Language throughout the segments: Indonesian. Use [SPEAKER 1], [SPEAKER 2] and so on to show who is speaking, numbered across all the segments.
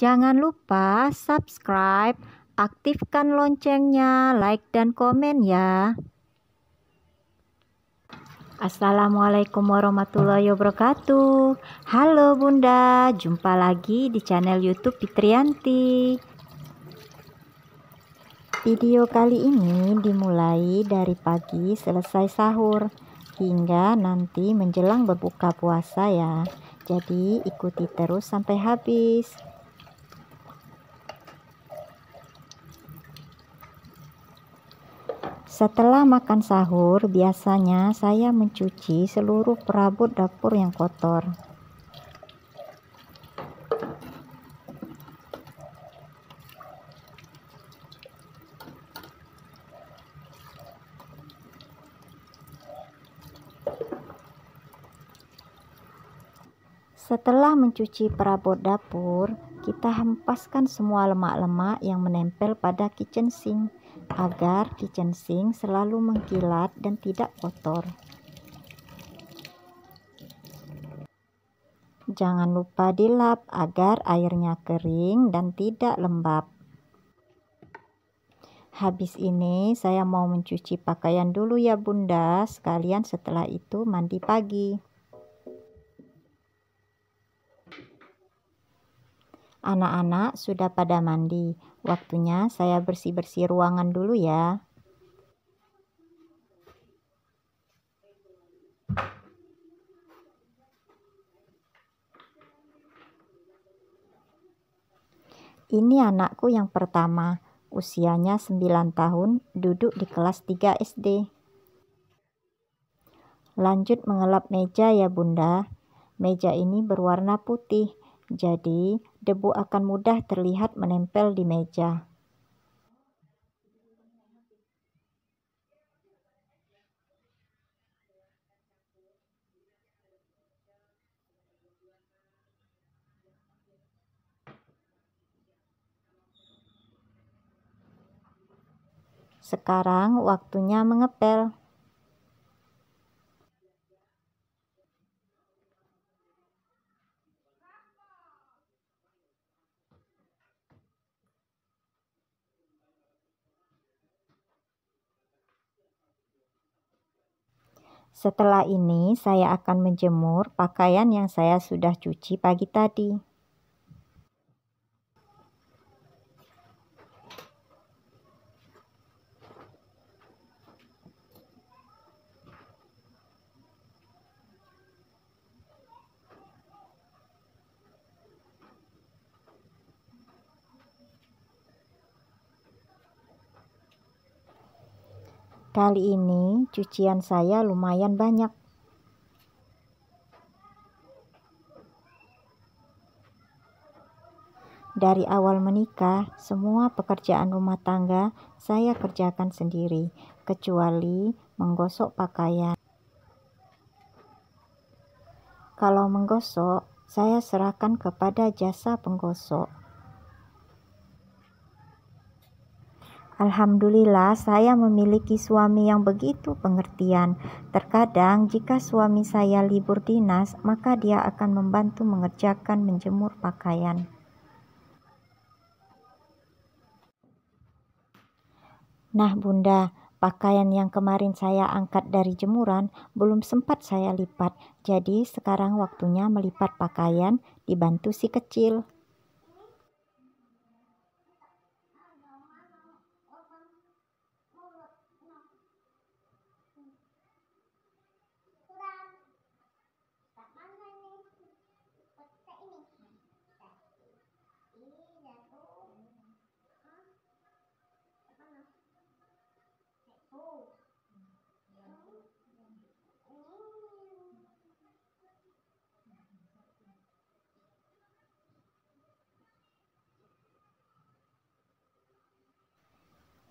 [SPEAKER 1] Jangan lupa subscribe, aktifkan loncengnya, like dan komen ya. Assalamualaikum warahmatullahi wabarakatuh. Halo Bunda, jumpa lagi di channel YouTube Fitrianti. Video kali ini dimulai dari pagi selesai sahur hingga nanti menjelang berbuka puasa ya. Jadi ikuti terus sampai habis. Setelah makan sahur, biasanya saya mencuci seluruh perabot dapur yang kotor. Setelah mencuci perabot dapur, kita hempaskan semua lemak-lemak yang menempel pada kitchen sink agar kitchen sink selalu mengkilat dan tidak kotor. Jangan lupa dilap agar airnya kering dan tidak lembab. Habis ini saya mau mencuci pakaian dulu ya bunda, sekalian setelah itu mandi pagi. Anak-anak sudah pada mandi. Waktunya saya bersih-bersih ruangan dulu ya. Ini anakku yang pertama, usianya 9 tahun, duduk di kelas 3 SD. Lanjut mengelap meja ya bunda. Meja ini berwarna putih, jadi, debu akan mudah terlihat menempel di meja. Sekarang waktunya mengepel. Setelah ini saya akan menjemur pakaian yang saya sudah cuci pagi tadi. Kali ini cucian saya lumayan banyak. Dari awal menikah, semua pekerjaan rumah tangga saya kerjakan sendiri, kecuali menggosok pakaian. Kalau menggosok, saya serahkan kepada jasa penggosok. Alhamdulillah, saya memiliki suami yang begitu pengertian. Terkadang, jika suami saya libur dinas, maka dia akan membantu mengerjakan menjemur pakaian. Nah, Bunda, pakaian yang kemarin saya angkat dari jemuran belum sempat saya lipat, jadi sekarang waktunya melipat pakaian dibantu si kecil.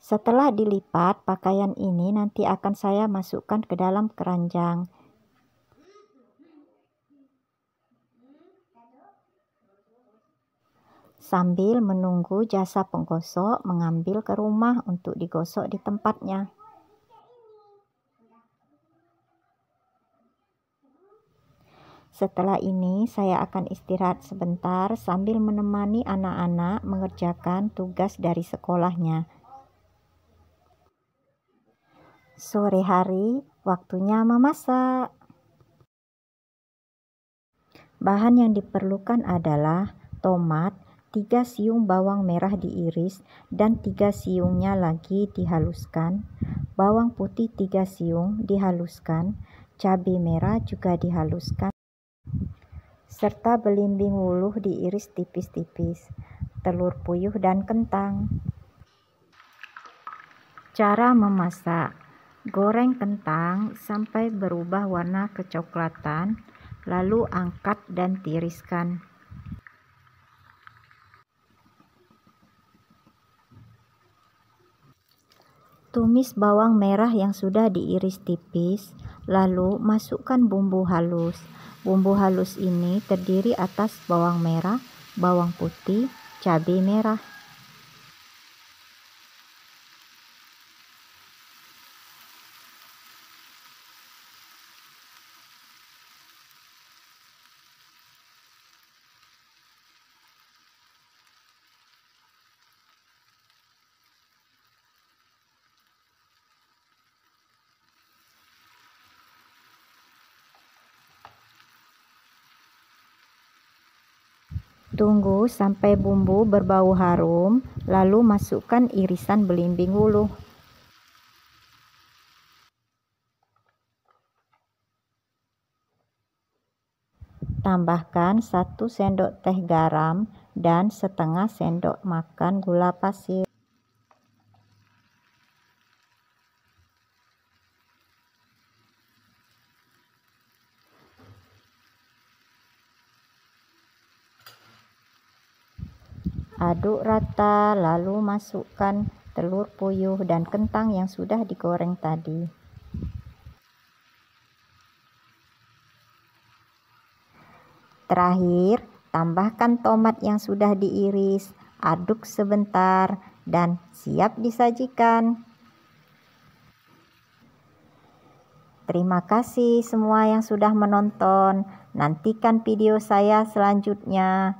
[SPEAKER 1] Setelah dilipat, pakaian ini nanti akan saya masukkan ke dalam keranjang. Sambil menunggu jasa penggosok mengambil ke rumah untuk digosok di tempatnya. Setelah ini, saya akan istirahat sebentar sambil menemani anak-anak mengerjakan tugas dari sekolahnya. Sore hari, waktunya memasak. Bahan yang diperlukan adalah tomat, 3 siung bawang merah diiris dan 3 siungnya lagi dihaluskan, bawang putih 3 siung dihaluskan, cabai merah juga dihaluskan, serta belimbing wuluh diiris tipis-tipis, telur puyuh dan kentang. Cara memasak Goreng kentang sampai berubah warna kecoklatan, lalu angkat dan tiriskan. Tumis bawang merah yang sudah diiris tipis, lalu masukkan bumbu halus. Bumbu halus ini terdiri atas bawang merah, bawang putih, cabai merah. Tunggu sampai bumbu berbau harum, lalu masukkan irisan belimbing ulu. Tambahkan 1 sendok teh garam dan setengah sendok makan gula pasir. Aduk rata, lalu masukkan telur puyuh dan kentang yang sudah digoreng tadi. Terakhir, tambahkan tomat yang sudah diiris, aduk sebentar, dan siap disajikan. Terima kasih semua yang sudah menonton. Nantikan video saya selanjutnya.